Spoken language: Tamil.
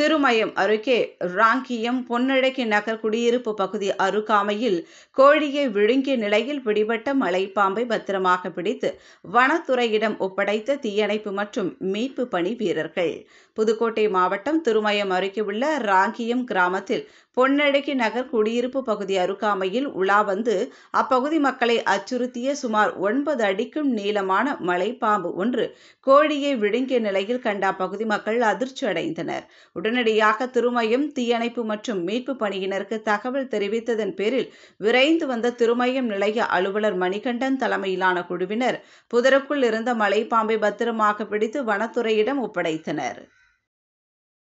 திருமயம் அருகே ராங்கியம் பொன்னழகி நகர் குடியிருப்பு பகுதி அருகாமையில் கோழியை விழுங்கிய நிலையில் பிடிபட்ட மலைப்பாம்பை பத்திரமாக பிடித்து வனத்துறையிடம் ஒப்படைத்த தீயணைப்பு மற்றும் மீட்பு பணி வீரர்கள் புதுக்கோட்டை மாவட்டம் திருமயம் அருகே உள்ள ராங்கியம் கிராமத்தில் பொன்னழகி நகர் குடியிருப்பு பகுதி அருகாமையில் உலா வந்து அப்பகுதி மக்களை அச்சுறுத்திய சுமார் ஒன்பது அடிக்கும் நீளமான மலைப்பாம்பு ஒன்று கோழியை விழுங்கிய நிலையில் கண்ட அப்பகுதி மக்கள் அதிர்ச்சி அடைந்தனர் உடனடியாக திருமயம் தீயணைப்பு மற்றும் மீட்பு பணியினருக்கு தகவல் தெரிவித்ததன் பேரில் விரைந்து வந்த திருமயம் நிலைய அலுவலர் மணிகண்டன் தலைமையிலான குழுவினர் புதருக்குள் இருந்த மலைப்பாம்பை பத்திரமாக பிடித்து வனத்துறையிடம் ஒப்படைத்தனர்